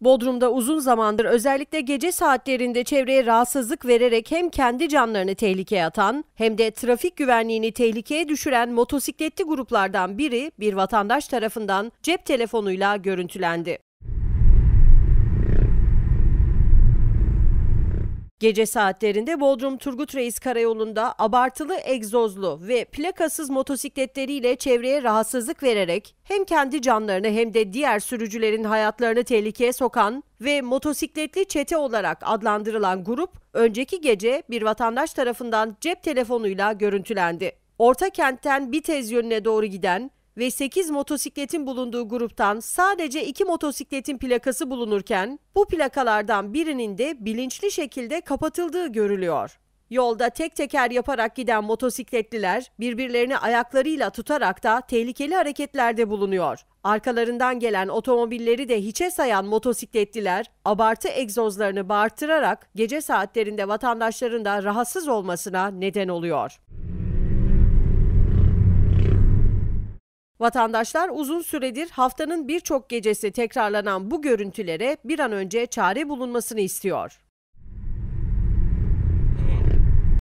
Bodrum'da uzun zamandır özellikle gece saatlerinde çevreye rahatsızlık vererek hem kendi canlarını tehlikeye atan hem de trafik güvenliğini tehlikeye düşüren motosikletli gruplardan biri bir vatandaş tarafından cep telefonuyla görüntülendi. Gece saatlerinde Bodrum Turgut Reis Karayolu'nda abartılı egzozlu ve plakasız motosikletleriyle çevreye rahatsızlık vererek hem kendi canlarını hem de diğer sürücülerin hayatlarını tehlikeye sokan ve motosikletli çete olarak adlandırılan grup önceki gece bir vatandaş tarafından cep telefonuyla görüntülendi. Orta kentten bir tez yönüne doğru giden ve 8 motosikletin bulunduğu gruptan sadece 2 motosikletin plakası bulunurken bu plakalardan birinin de bilinçli şekilde kapatıldığı görülüyor. Yolda tek teker yaparak giden motosikletliler birbirlerini ayaklarıyla tutarak da tehlikeli hareketlerde bulunuyor. Arkalarından gelen otomobilleri de hiçe sayan motosikletliler abartı egzozlarını bağırttırarak gece saatlerinde vatandaşların da rahatsız olmasına neden oluyor. Vatandaşlar uzun süredir haftanın birçok gecesi tekrarlanan bu görüntülere bir an önce çare bulunmasını istiyor.